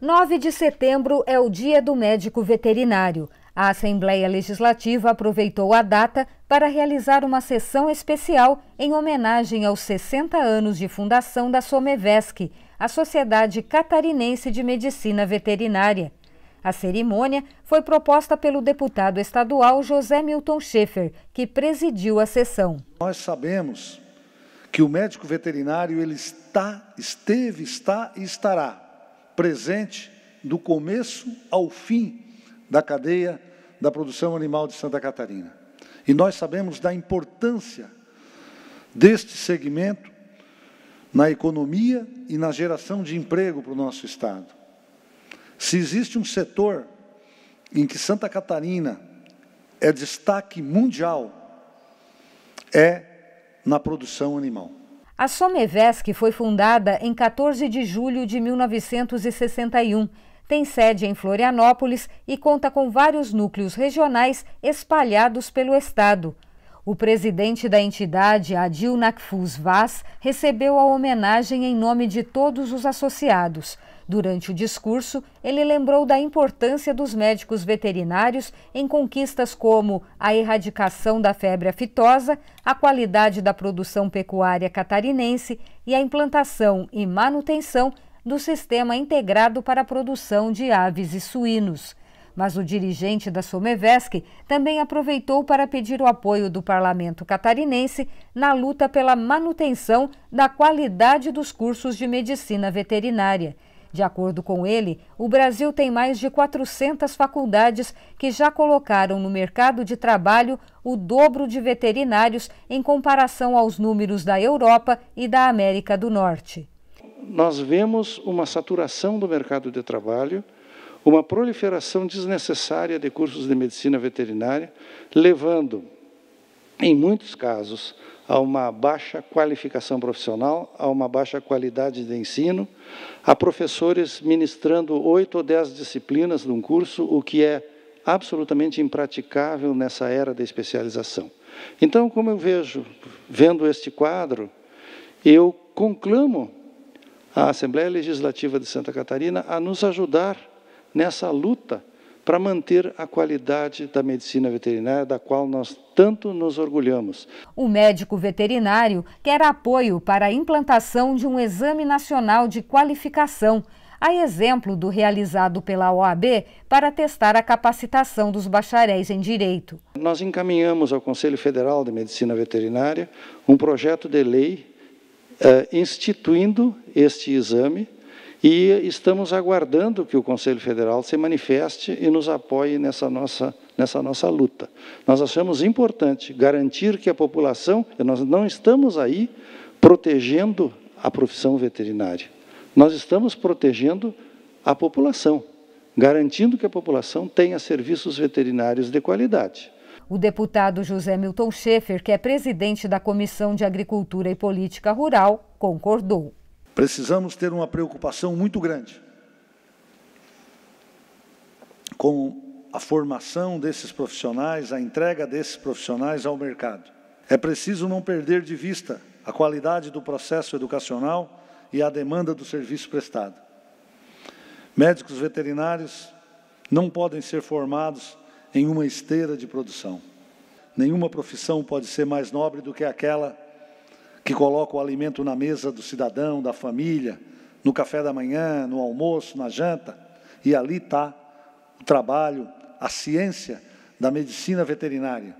9 de setembro é o Dia do Médico Veterinário. A Assembleia Legislativa aproveitou a data para realizar uma sessão especial em homenagem aos 60 anos de fundação da Somevesc, a Sociedade Catarinense de Medicina Veterinária. A cerimônia foi proposta pelo deputado estadual José Milton Schaefer, que presidiu a sessão. Nós sabemos que o médico veterinário ele está, esteve, está e estará presente do começo ao fim da cadeia da produção animal de Santa Catarina. E nós sabemos da importância deste segmento na economia e na geração de emprego para o nosso Estado. Se existe um setor em que Santa Catarina é destaque mundial, é na produção animal. A Somevesc foi fundada em 14 de julho de 1961. Tem sede em Florianópolis e conta com vários núcleos regionais espalhados pelo estado. O presidente da entidade, Adil Nakfus Vaz, recebeu a homenagem em nome de todos os associados. Durante o discurso, ele lembrou da importância dos médicos veterinários em conquistas como a erradicação da febre aftosa, a qualidade da produção pecuária catarinense e a implantação e manutenção do sistema integrado para a produção de aves e suínos. Mas o dirigente da Somevesc também aproveitou para pedir o apoio do parlamento catarinense na luta pela manutenção da qualidade dos cursos de medicina veterinária. De acordo com ele, o Brasil tem mais de 400 faculdades que já colocaram no mercado de trabalho o dobro de veterinários em comparação aos números da Europa e da América do Norte. Nós vemos uma saturação do mercado de trabalho, uma proliferação desnecessária de cursos de medicina veterinária, levando em muitos casos, a uma baixa qualificação profissional, a uma baixa qualidade de ensino, a professores ministrando oito ou dez disciplinas num curso, o que é absolutamente impraticável nessa era da especialização. Então, como eu vejo, vendo este quadro, eu conclamo a Assembleia Legislativa de Santa Catarina a nos ajudar nessa luta para manter a qualidade da medicina veterinária, da qual nós tanto nos orgulhamos. O médico veterinário quer apoio para a implantação de um exame nacional de qualificação, a exemplo do realizado pela OAB para testar a capacitação dos bacharéis em direito. Nós encaminhamos ao Conselho Federal de Medicina Veterinária um projeto de lei eh, instituindo este exame e estamos aguardando que o Conselho Federal se manifeste e nos apoie nessa nossa, nessa nossa luta. Nós achamos importante garantir que a população, nós não estamos aí protegendo a profissão veterinária, nós estamos protegendo a população, garantindo que a população tenha serviços veterinários de qualidade. O deputado José Milton Schaefer, que é presidente da Comissão de Agricultura e Política Rural, concordou. Precisamos ter uma preocupação muito grande com a formação desses profissionais, a entrega desses profissionais ao mercado. É preciso não perder de vista a qualidade do processo educacional e a demanda do serviço prestado. Médicos veterinários não podem ser formados em uma esteira de produção. Nenhuma profissão pode ser mais nobre do que aquela que coloca o alimento na mesa do cidadão, da família, no café da manhã, no almoço, na janta. E ali está o trabalho, a ciência da medicina veterinária.